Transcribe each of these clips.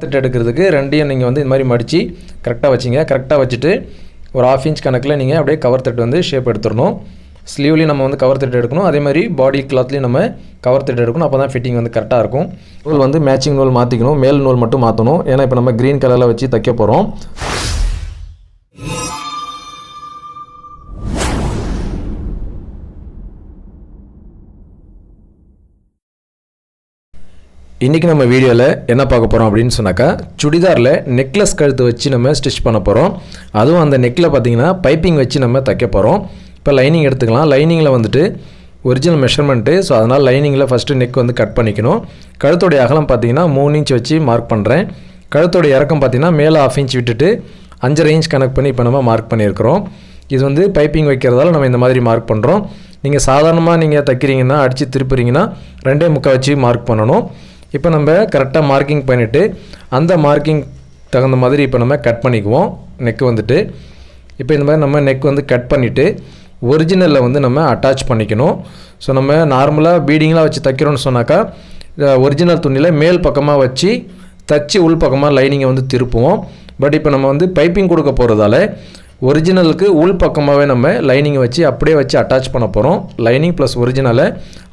தட்டு எடுக்கிறதுக்கு ரெண்டையும் நீங்கள் வந்து இந்த மாதிரி மடித்து கரெக்டாக வச்சிங்க கரெக்டாக வச்சுட்டு ஒரு ஆஃப் இன்ச் கணக்கில் நீங்கள் அப்படியே கவர் தட்டு வந்து ஷேப் எடுத்துடணும் ஸ்லீவ்லேயும் நம்ம வந்து கவர் தட்டு எடுக்கணும் அதே மாதிரி பாடி கிளாத்லேயும் நம்ம கவர் தட்டு எடுக்கணும் அப்போ தான் ஃபிட்டிங் வந்து கரெக்டாக இருக்கும் நூல் வந்து மேட்சிங் நூல் மாற்றிக்கணும் மேல் நூல் மட்டும் மாற்றணும் ஏன்னா இப்போ நம்ம க்ரீன் கலரில் வச்சு தைக்க போகிறோம் இன்றைக்கி நம்ம வீடியோவில் என்ன பார்க்க போகிறோம் அப்படின்னு சொன்னாக்கா சுடிதாரில் நெக்லஸ் கழுத்து வச்சு நம்ம ஸ்டிச் பண்ண போகிறோம் அதுவும் அந்த நெக்கில் பார்த்திங்கன்னா பைப்பிங் வச்சு நம்ம தைக்க போகிறோம் இப்போ லைனிங் எடுத்துக்கலாம் லைனிங்கில் வந்துட்டு ஒரிஜினல் மெஷர்மெண்ட்டு ஸோ அதனால் லைனிங்கில் ஃபஸ்ட்டு நெக் வந்து கட் பண்ணிக்கணும் கழுத்துடைய அகலம் பார்த்திங்கன்னா மூணு இன்ச் வச்சு மார்க் பண்ணுறேன் கழுத்துடைய இறக்கம் பார்த்திங்கன்னா மேலே ஆஃப் இன்ச் விட்டுட்டு அஞ்சரை இன்ச் கனெக்ட் பண்ணி இப்போ நம்ம மார்க் பண்ணியிருக்கிறோம் இது வந்து பைப்பிங் வைக்கிறதால நம்ம இந்த மாதிரி மார்க் பண்ணுறோம் நீங்கள் சாதாரணமாக நீங்கள் தைக்கிறீங்கன்னா அடித்து திருப்புறீங்கன்னா ரெண்டே முக்கால் வச்சு மார்க் பண்ணணும் இப்போ நம்ம கரெக்டாக மார்க்கிங் பண்ணிவிட்டு அந்த மார்க்கிங் தகுந்த மாதிரி இப்போ நம்ம கட் பண்ணிக்குவோம் நெக் வந்துட்டு இப்போ இந்த மாதிரி நம்ம நெக் வந்து கட் பண்ணிவிட்டு ஒரிஜினலில் வந்து நம்ம அட்டாச் பண்ணிக்கணும் ஸோ நம்ம நார்மலாக பீடிங்லாம் வச்சு தைக்கிறோன்னு சொன்னாக்கா ஒரிஜினல் துணியில் மேல் பக்கமாக வச்சு தச்சு உள் பக்கமாக லைனிங்கை வந்து திருப்புவோம் பட் இப்போ நம்ம வந்து பைப்பிங் கொடுக்க போகிறதால ஒரிஜினலுக்கு உள் பக்கமாகவே நம்ம லைனிங்கை வச்சு அப்படியே வச்சு அட்டாச் பண்ண போகிறோம் லைனிங் ப்ளஸ் ஒரிஜினலை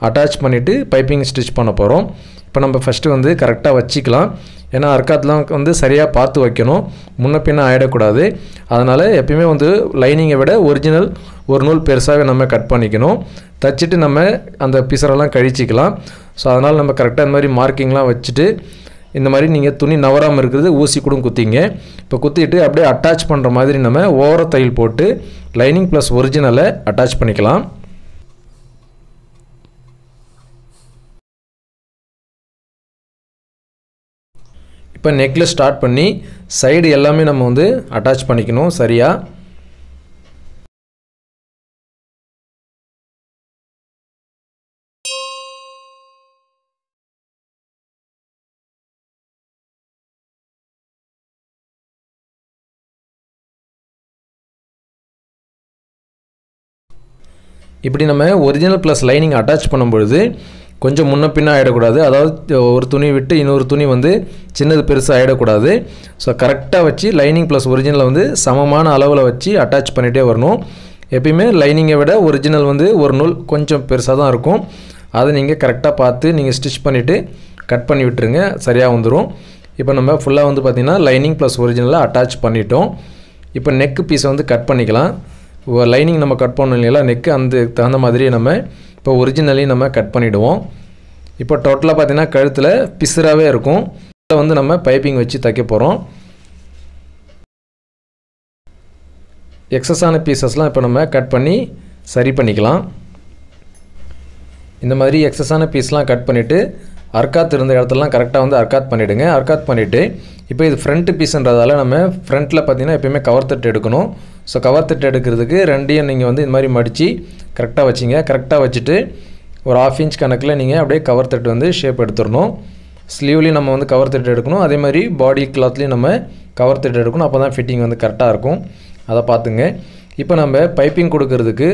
அட்டாச் பண்ணிவிட்டு பைப்பிங் ஸ்டிச் பண்ண போகிறோம் இப்போ நம்ம ஃபஸ்ட்டு வந்து கரெக்டாக வச்சுக்கலாம் ஏன்னா அர்க்காத்லாம் வந்து சரியாக பார்த்து வைக்கணும் முன்ன பின்ன ஆகிடக்கூடாது அதனால் எப்பயுமே வந்து லைனிங்கை விட ஒரிஜினல் ஒரு நூல் பெருசாகவே நம்ம கட் பண்ணிக்கணும் தச்சுட்டு நம்ம அந்த பிசரெல்லாம் கழிச்சிக்கலாம் ஸோ அதனால் நம்ம கரெக்டாக இந்த மாதிரி மார்க்கிங்லாம் வச்சுட்டு இந்த மாதிரி நீங்கள் துணி நவராமல் இருக்கிறது ஊசி கூட குத்திங்க இப்போ குத்திட்டு அப்படியே அட்டாச் பண்ணுற மாதிரி நம்ம ஓவர தையல் போட்டு லைனிங் ப்ளஸ் ஒரிஜினலை அட்டாச் பண்ணிக்கலாம் இப்போ நெக்கில் ஸ்டார்ட் பண்ணி சைடு எல்லாமே நம்ம வந்து அட்டாச் பண்ணிக்கணும் சரியாக இப்படி நம்ம ஒரிஜினல் ப்ளஸ் லைனிங் அட்டாச் பண்ணும்பொழுது கொஞ்சம் முன்ன பின்னாக ஆகிடக்கூடாது அதாவது ஒரு துணி விட்டு இன்னொரு துணி வந்து சின்னது பெருசாக ஆகிடக்கூடாது ஸோ கரெக்டாக வச்சு லைனிங் ப்ளஸ் ஒரிஜினல் வந்து சமமான அளவில் வச்சு அட்டாச் பண்ணிகிட்டே வரணும் எப்பயுமே லைனிங்கை விட ஒரிஜினல் வந்து ஒரு நூல் கொஞ்சம் பெருசாக தான் இருக்கும் அதை நீங்கள் கரெக்டாக பார்த்து நீங்கள் ஸ்டிச் பண்ணிவிட்டு கட் பண்ணி விட்டுருங்க சரியாக வந்துடும் இப்போ நம்ம ஃபுல்லாக வந்து பார்த்திங்கன்னா லைனிங் ப்ளஸ் ஒரிஜினலாக அட்டாச் பண்ணிட்டோம் இப்போ நெக்கு பீஸை வந்து கட் பண்ணிக்கலாம் லைனிங் நம்ம கட் பண்ணணும் இல்லைங்களா நெக்கு அந்த தகுந்த மாதிரி நம்ம இப்போ ஒரிஜினலையும் நம்ம கட் பண்ணிவிடுவோம் இப்போ டோட்டலாக பார்த்தீங்கன்னா கழுத்தில் பிசுராகவே இருக்கும் அதை வந்து நம்ம பைப்பிங் வச்சு தைக்க போகிறோம் எக்ஸஸான பீசஸ்லாம் இப்போ நம்ம கட் பண்ணி சரி பண்ணிக்கலாம் இந்த மாதிரி எக்ஸஸான பீஸ்லாம் கட் பண்ணிவிட்டு அர்க்காத் இருந்த இடத்துலலாம் கரெக்டாக வந்து அர்காத் பண்ணிவிடுங்க அர்காத் பண்ணிவிட்டு இப்போ இது ஃப்ரண்ட்டு பீஸுன்றதால நம்ம ஃப்ரண்ட்டில் பார்த்திங்கன்னா எப்போயுமே கவர் தட்டு எடுக்கணும் ஸோ கவர் தட்டு எடுக்கிறதுக்கு ரெண்டையும் நீங்கள் வந்து இது மாதிரி மடித்து கரெக்டாக வச்சிங்க கரெக்டாக வச்சுட்டு ஒரு ஆஃப் இன்ச் கணக்கில் நீங்கள் அப்படியே கவர் தட்டு வந்து ஷேப் எடுத்துடணும் ஸ்லீவ்லேயும் நம்ம வந்து கவர் தட்டு எடுக்கணும் அதே மாதிரி பாடி கிளாத்லேயும் நம்ம கவர் தட்டு எடுக்கணும் அப்போ தான் ஃபிட்டிங் வந்து கரெக்டாக இருக்கும் அதை பார்த்துங்க இப்போ நம்ம பைப்பிங் கொடுக்கறதுக்கு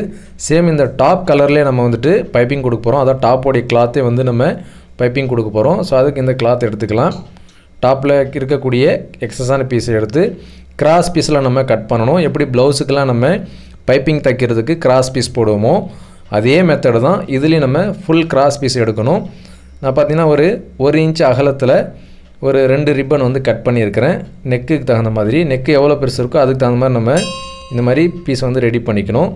சேம் இந்த டாப் கலர்லேயே நம்ம வந்துட்டு பைப்பிங் கொடுக்க போகிறோம் அதான் டாப்போடைய கிளாத்தே வந்து நம்ம பைப்பிங் கொடுக்க போகிறோம் ஸோ அதுக்கு இந்த கிளாத் எடுத்துக்கலாம் டாப்பில் இருக்கக்கூடிய எக்ஸஸான பீஸை எடுத்து கிராஸ் பீஸில் நம்ம கட் பண்ணணும் எப்படி ப்ளவுஸுக்கெலாம் நம்ம பைப்பிங் தைக்கிறதுக்கு கிராஸ் பீஸ் போடுவோமோ அதே மெத்தடு தான் இதுலேயும் நம்ம ஃபுல் கிராஸ் பீஸ் எடுக்கணும் நான் பார்த்தீங்கன்னா ஒரு ஒரு இன்ச் அகலத்தில் ஒரு ரெண்டு ரிப்பன் வந்து கட் பண்ணியிருக்கிறேன் நெக்குக்கு தகுந்த மாதிரி நெக்கு எவ்வளோ பெருசு இருக்கோ அதுக்கு தகுந்த மாதிரி நம்ம இந்த மாதிரி பீஸ் வந்து ரெடி பண்ணிக்கணும்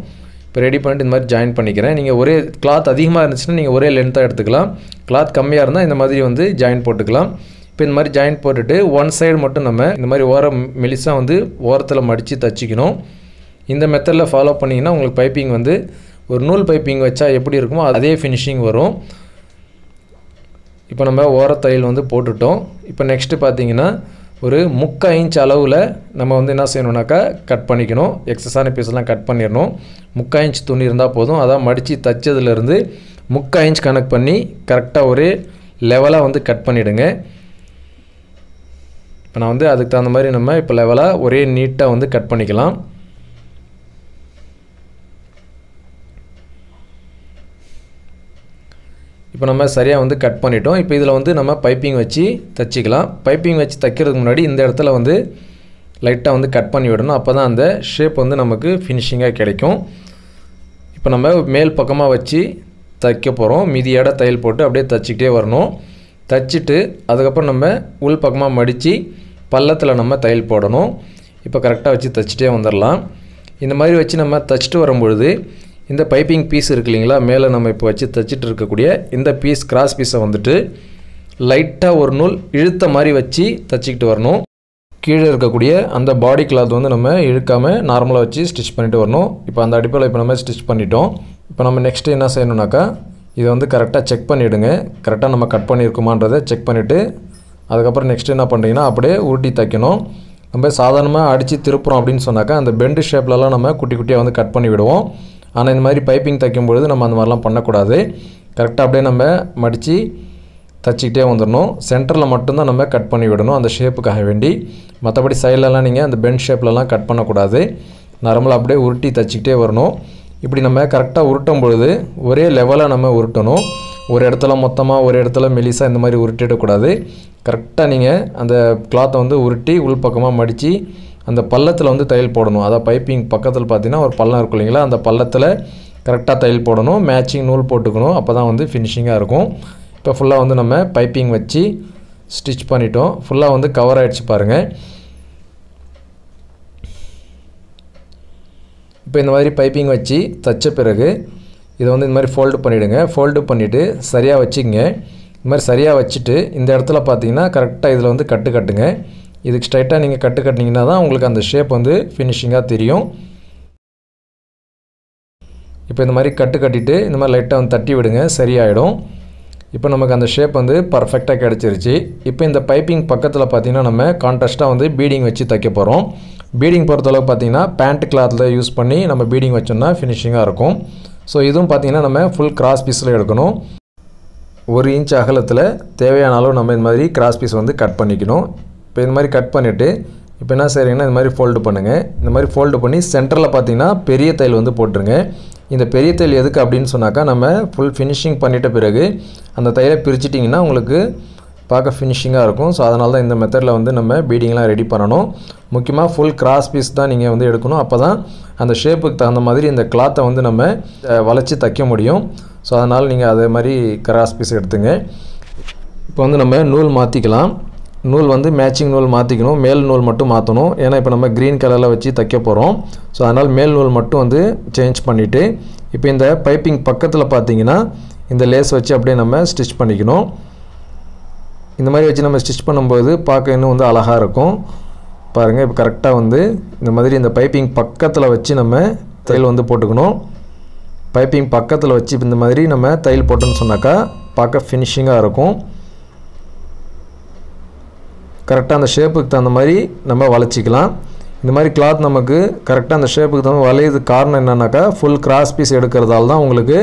இப்போ ரெடி பண்ணிட்டு இந்த மாதிரி ஜாயின் பண்ணிக்கிறேன் நீங்கள் ஒரே கிளாத் அதிகமாக இருந்துச்சுன்னா நீங்கள் ஒரே லென்த்தாக எடுத்துக்கலாம் கிளாத் கம்மியாக இருந்தால் இந்த மாதிரி வந்து ஜாயின் போட்டுக்கலாம் இப்போ இந்த மாதிரி ஜாயிண்ட் போட்டுட்டு ஒன் சைடு மட்டும் நம்ம இந்த மாதிரி ஓரம் மெலிசாக வந்து ஓரத்தில் மடித்து தச்சிக்கணும் இந்த மெத்தடில் ஃபாலோ பண்ணிங்கன்னா உங்களுக்கு பைப்பிங் வந்து ஒரு நூல் பைப்பிங் வச்சா எப்படி இருக்குமோ அதே ஃபினிஷிங் வரும் இப்போ நம்ம ஓர வந்து போட்டுட்டோம் இப்போ நெக்ஸ்ட்டு பார்த்தீங்கன்னா ஒரு முக்கா இன்ச் அளவில் நம்ம வந்து என்ன செய்யணும்னாக்கா கட் பண்ணிக்கணும் எக்ஸஸான பீஸ்லாம் கட் பண்ணிடணும் முக்கால் இன்ச் துணி இருந்தால் போதும் அதான் மடித்து தைச்சதுலேருந்து முக்கா இன்ச் கணக்கு பண்ணி கரெக்டாக ஒரு லெவலாக வந்து கட் பண்ணிவிடுங்க இப்போ நான் வந்து அதுக்கு தகுந்த மாதிரி நம்ம இப்போ லெவலாக ஒரே நீட்டாக வந்து கட் பண்ணிக்கலாம் இப்போ நம்ம சரியாக வந்து கட் பண்ணிட்டோம் இப்போ இதில் வந்து நம்ம பைப்பிங் வச்சு தச்சிக்கலாம் பைப்பிங் வச்சு தைக்கிறதுக்கு முன்னாடி இந்த இடத்துல வந்து லைட்டாக வந்து கட் பண்ணி விடணும் அப்போ தான் அந்த ஷேப் வந்து நமக்கு ஃபினிஷிங்காக கிடைக்கும் இப்போ நம்ம மேல் பக்கமாக வச்சு தைக்க போகிறோம் மீதி இடம் தையல் போட்டு அப்படியே தைச்சிக்கிட்டே வரணும் தைச்சிட்டு அதுக்கப்புறம் நம்ம உள் பக்கமாக மடித்து பள்ளத்தில் நம்ம தையல் போடணும் இப்போ கரெக்டாக வச்சு தைச்சிட்டே வந்துடலாம் இந்த மாதிரி வச்சு நம்ம தைச்சிட்டு வரும்பொழுது இந்த பைப்பிங் பீஸ் இருக்கு இல்லைங்களா மேலே நம்ம இப்போ வச்சு தைச்சிட்டு இருக்கக்கூடிய இந்த பீஸ் கிராஸ் பீஸை வந்துட்டு லைட்டாக ஒரு நூல் இழுத்த மாதிரி வச்சு தைச்சிக்கிட்டு வரணும் கீழே இருக்கக்கூடிய அந்த பாடி கிளாத் வந்து நம்ம இழுக்காமல் நார்மலாக வச்சு ஸ்டிச் பண்ணிவிட்டு வரணும் இப்போ அந்த அடிப்பில் இப்போ நம்ம ஸ்டிச் பண்ணிட்டோம் இப்போ நம்ம நெக்ஸ்ட்டு என்ன செய்யணுன்னாக்கா இதை வந்து கரெக்டாக செக் பண்ணிவிடுங்க கரெக்டாக நம்ம கட் பண்ணியிருக்குமான்றதை செக் பண்ணிவிட்டு அதுக்கப்புறம் நெக்ஸ்ட் என்ன பண்ணுறீங்கன்னா அப்படியே உருட்டி தைக்கணும் நம்ம சாதாரணமாக அடித்து திருப்புறோம் அப்படின்னு சொன்னாக்கா அந்த பெண்டு ஷேப்லலாம் நம்ம குட்டி குட்டியாக வந்து கட் பண்ணி விடுவோம் ஆனால் இந்த மாதிரி பைப்பிங் தைக்கும் நம்ம அந்த மாதிரிலாம் பண்ணக்கூடாது கரெக்டாக அப்படியே நம்ம மடித்து தைச்சிக்கிட்டே வந்துடணும் சென்டரில் மட்டும்தான் நம்ம கட் பண்ணி விடணும் அந்த ஷேப்புக்காக வேண்டி மற்றபடி சைட்லலாம் நீங்கள் அந்த பெண்ட் ஷேப்லலாம் கட் பண்ணக்கூடாது நார்மலாக அப்படியே உருட்டி தைச்சிக்கிட்டே வரணும் இப்படி நம்ம கரெக்டாக உருட்டும் பொழுது ஒரே லெவலாக நம்ம உருட்டணும் ஒரு இடத்துல மொத்தமாக ஒரு இடத்துல மெலிசாக இந்த மாதிரி உருட்டிடக்கூடாது கரெக்டாக நீங்கள் அந்த கிளாத்தை வந்து உருட்டி உள் பக்கமாக மடித்து அந்த பள்ளத்தில் வந்து தையல் போடணும் அதாவது பைப்பிங் பக்கத்தில் பார்த்தீங்கன்னா ஒரு பள்ளம் இருக்கும் இல்லைங்களா அந்த பள்ளத்தில் கரெக்டாக தையல் போடணும் மேட்சிங் நூல் போட்டுக்கணும் அப்போ தான் வந்து ஃபினிஷிங்காக இருக்கும் இப்போ ஃபுல்லாக வந்து நம்ம பைப்பிங் வச்சு ஸ்டிச் பண்ணிட்டோம் ஃபுல்லாக வந்து கவர் ஆகிடுச்சு பாருங்கள் இப்போ இந்த மாதிரி பைப்பிங் வச்சு தைச்ச பிறகு இதை வந்து இந்த மாதிரி ஃபோல்டு பண்ணிவிடுங்க ஃபோல்டு பண்ணிவிட்டு சரியாக வச்சுக்கோங்க இந்த மாதிரி சரியாக வச்சுட்டு இந்த இடத்துல பார்த்தீங்கன்னா கரெக்டாக இதில் வந்து கட்டு கட்டுங்க இதுக்கு ஸ்ட்ரைட்டாக நீங்கள் கட்டு கட்டினீங்கன்னா தான் உங்களுக்கு அந்த ஷேப் வந்து ஃபினிஷிங்காக தெரியும் இப்போ இந்த மாதிரி கட்டு கட்டிவிட்டு இந்த மாதிரி லைட்டாக வந்து தட்டி விடுங்க சரியாயிடும் இப்போ நமக்கு அந்த ஷேப் வந்து பர்ஃபெக்டாக கிடச்சிருச்சு இப்போ இந்த பைப்பிங் பக்கத்தில் பார்த்திங்கன்னா நம்ம கான்ட்ராஸ்ட்டாக வந்து பீடிங் வச்சு தைக்க போகிறோம் பீடிங் பொறுத்தளவுக்கு பார்த்தீங்கன்னா பேண்ட் கிளாத்தில் யூஸ் பண்ணி நம்ம பீடிங் வச்சோம்னா ஃபினிஷிங்காக இருக்கும் ஸோ இதுவும் பார்த்தீங்கன்னா நம்ம ஃபுல் கிராஸ் பீஸில் எடுக்கணும் ஒரு இன்ச் அகலத்தில் தேவையான அளவு நம்ம இந்த மாதிரி கிராஸ் பீஸ் வந்து கட் பண்ணிக்கணும் இப்போ இந்த மாதிரி கட் பண்ணிவிட்டு இப்போ என்ன செய்கிறீங்கன்னா இந்த மாதிரி ஃபோல்டு பண்ணுங்கள் இந்த மாதிரி ஃபோல்டு பண்ணி சென்டரில் பார்த்தீங்கன்னா பெரிய தையல் வந்து போட்டுருங்க இந்த பெரிய தையல் எதுக்கு அப்படின்னு சொன்னாக்கா நம்ம ஃபுல் ஃபினிஷிங் பண்ணிட்ட பிறகு அந்த தையலை பிரிச்சிட்டிங்கன்னா உங்களுக்கு பார்க்க ஃபினிஷிங்காக இருக்கும் ஸோ அதனால தான் இந்த மெத்தடில் வந்து நம்ம பீடிங்லாம் ரெடி பண்ணணும் முக்கியமாக ஃபுல் கிராஸ் பீஸ் தான் நீங்கள் வந்து எடுக்கணும் அப்போ தான் அந்த ஷேப்புக்கு தகுந்த மாதிரி இந்த கிளாத்தை வந்து நம்ம வளைச்சி தைக்க முடியும் ஸோ அதனால் நீங்கள் அதே மாதிரி கிராஸ் பீஸ் எடுத்துங்க இப்போ வந்து நம்ம நூல் மாற்றிக்கலாம் நூல் வந்து மேட்சிங் நூல் மாற்றிக்கணும் மேல் நூல் மட்டும் மாற்றணும் ஏன்னா இப்போ நம்ம க்ரீன் கலரில் வச்சு தைக்க போகிறோம் ஸோ அதனால் மேல் நூல் மட்டும் வந்து சேஞ்ச் பண்ணிவிட்டு இப்போ இந்த பைப்பிங் பக்கத்தில் பார்த்தீங்கன்னா இந்த லேஸ் வச்சு அப்படியே நம்ம ஸ்டிச் பண்ணிக்கணும் இந்த மாதிரி வச்சு நம்ம ஸ்டிச் பண்ணும்போது பார்க்க இன்னும் வந்து அழகாக இருக்கும் பாருங்கள் இப்போ கரெக்டாக வந்து இந்த மாதிரி இந்த பைப்பிங் பக்கத்தில் வச்சு நம்ம தையல் வந்து போட்டுக்கணும் பைப்பிங் பக்கத்தில் வச்சு இந்த மாதிரி நம்ம தையல் போட்டோம்னு சொன்னாக்கா பார்க்க ஃபினிஷிங்காக இருக்கும் கரெக்டாக அந்த ஷேப்புக்கு தகுந்த மாதிரி நம்ம வளைச்சிக்கலாம் இந்த மாதிரி கிளாத் நமக்கு கரெக்டாக அந்த ஷேப்புக்கு தகுந்த வளையது காரணம் என்னன்னாக்கா ஃபுல் கிராஸ் பீஸ் எடுக்கிறதால தான் உங்களுக்கு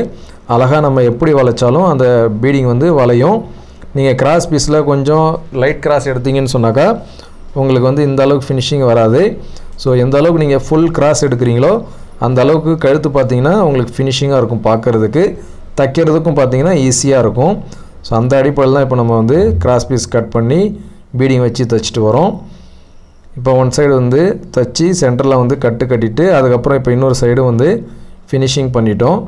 அழகாக நம்ம எப்படி வளைச்சாலும் அந்த பீடிங் வந்து வளையும் நீங்கள் கிராஸ் பீஸில் கொஞ்சம் லைட் கிராஸ் எடுத்தீங்கன்னு சொன்னாக்கா உங்களுக்கு வந்து இந்த அளவுக்கு ஃபினிஷிங் வராது ஸோ எந்த அளவுக்கு நீங்கள் ஃபுல் கிராஸ் எடுக்கிறீங்களோ அந்த அளவுக்கு கழுத்து பார்த்தீங்கன்னா உங்களுக்கு ஃபினிஷிங்காக இருக்கும் பார்க்குறதுக்கு தைக்கிறதுக்கும் பார்த்தீங்கன்னா ஈஸியாக இருக்கும் ஸோ அந்த அடிப்படையில் தான் இப்போ நம்ம வந்து கிராஸ் பீஸ் கட் பண்ணி பீடிங் வச்சு தைச்சிட்டு வரோம் இப்போ ஒன் சைடு வந்து தைச்சி சென்டரில் வந்து கட்டு கட்டிட்டு அதுக்கப்புறம் இப்போ இன்னொரு சைடு வந்து ஃபினிஷிங் பண்ணிட்டோம்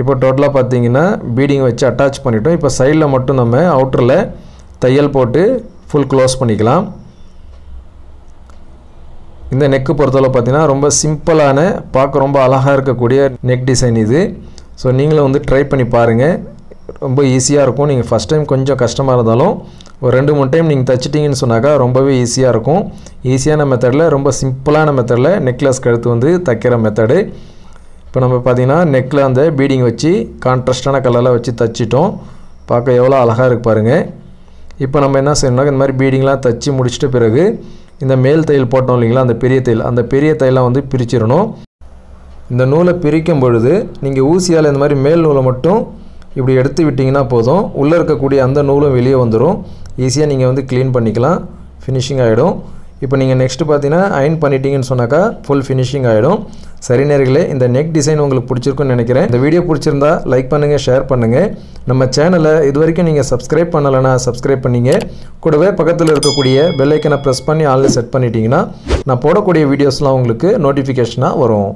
இப்போ டோட்டலாக பார்த்தீங்கன்னா பீடிங் வச்சு அட்டாச் பண்ணிட்டோம் இப்போ சைடில் மட்டும் நம்ம அவுட்டரில் தையல் போட்டு ஃபுல் க்ளோஸ் பண்ணிக்கலாம் இந்த நெக்கு பொறுத்தளவு பார்த்தீங்கன்னா ரொம்ப சிம்பிளான பார்க்க ரொம்ப அழகாக இருக்கக்கூடிய நெக் டிசைன் இது ஸோ நீங்களும் வந்து ட்ரை பண்ணி பாருங்கள் ரொம்ப ஈஸியாக இருக்கும் நீங்கள் ஃபஸ்ட் டைம் கொஞ்சம் கஷ்டமாக இருந்தாலும் ஒரு ரெண்டு மூணு டைம் நீங்கள் தைச்சிட்டிங்கன்னு சொன்னாக்கா ரொம்பவே ஈஸியாக இருக்கும் ஈஸியான மெத்தடில் ரொம்ப சிம்பிளான மெத்தடில் நெக்லஸ் கழுத்து வந்து தைக்கிற மெத்தடு இப்போ நம்ம பார்த்தீங்கன்னா நெக்கில் அந்த பீடிங் வச்சு கான்ட்ராஸ்டான கலரில் வச்சு தச்சிட்டோம் பார்க்க எவ்வளோ அழகாக இருக்கு பாருங்கள் இப்போ நம்ம என்ன செய்யணும்னா இந்த மாதிரி பீடிங்லாம் தச்சு முடிச்சிட்ட பிறகு இந்த மேல் தையல் போட்டோம் இல்லைங்களா அந்த பெரிய தையல் அந்த பெரிய தையெல்லாம் வந்து பிரிச்சிடணும் இந்த நூலை பிரிக்கும் பொழுது நீங்கள் ஊசியால் இந்த மாதிரி மேல் நூலை மட்டும் இப்படி எடுத்து விட்டிங்கன்னா போதும் உள்ளே இருக்கக்கூடிய அந்த நூலும் வெளியே வந்துடும் ஈஸியாக நீங்கள் வந்து க்ளீன் பண்ணிக்கலாம் ஃபினிஷிங் ஆகிடும் இப்போ நீங்கள் நெக்ஸ்ட்டு பார்த்தீங்கன்னா அயன் பண்ணிட்டீங்கன்னு சொன்னாக்கா ஃபுல் ஃபினிஷிங் ஆகிடும் சரி நேர்களே இந்த நெக் டிசைன் உங்களுக்கு பிடிச்சிருக்குன்னு நினைக்கிறேன் இந்த வீடியோ பிடிச்சிருந்தா லைக் பண்ணுங்கள் ஷேர் பண்ணுங்கள் நம்ம சேனலை இது வரைக்கும் நீங்கள் சப்ஸ்கிரைப் பண்ணலைன்னா சப்ஸ்கிரைப் பண்ணிங்க கூடவே பக்கத்தில் இருக்கக்கூடிய பெல்லைக்கனை ப்ரெஸ் பண்ணி ஆன்லைன் செட் பண்ணிட்டீங்கன்னா நான் போடக்கூடிய வீடியோஸ்லாம் உங்களுக்கு நோட்டிஃபிகேஷனாக வரும்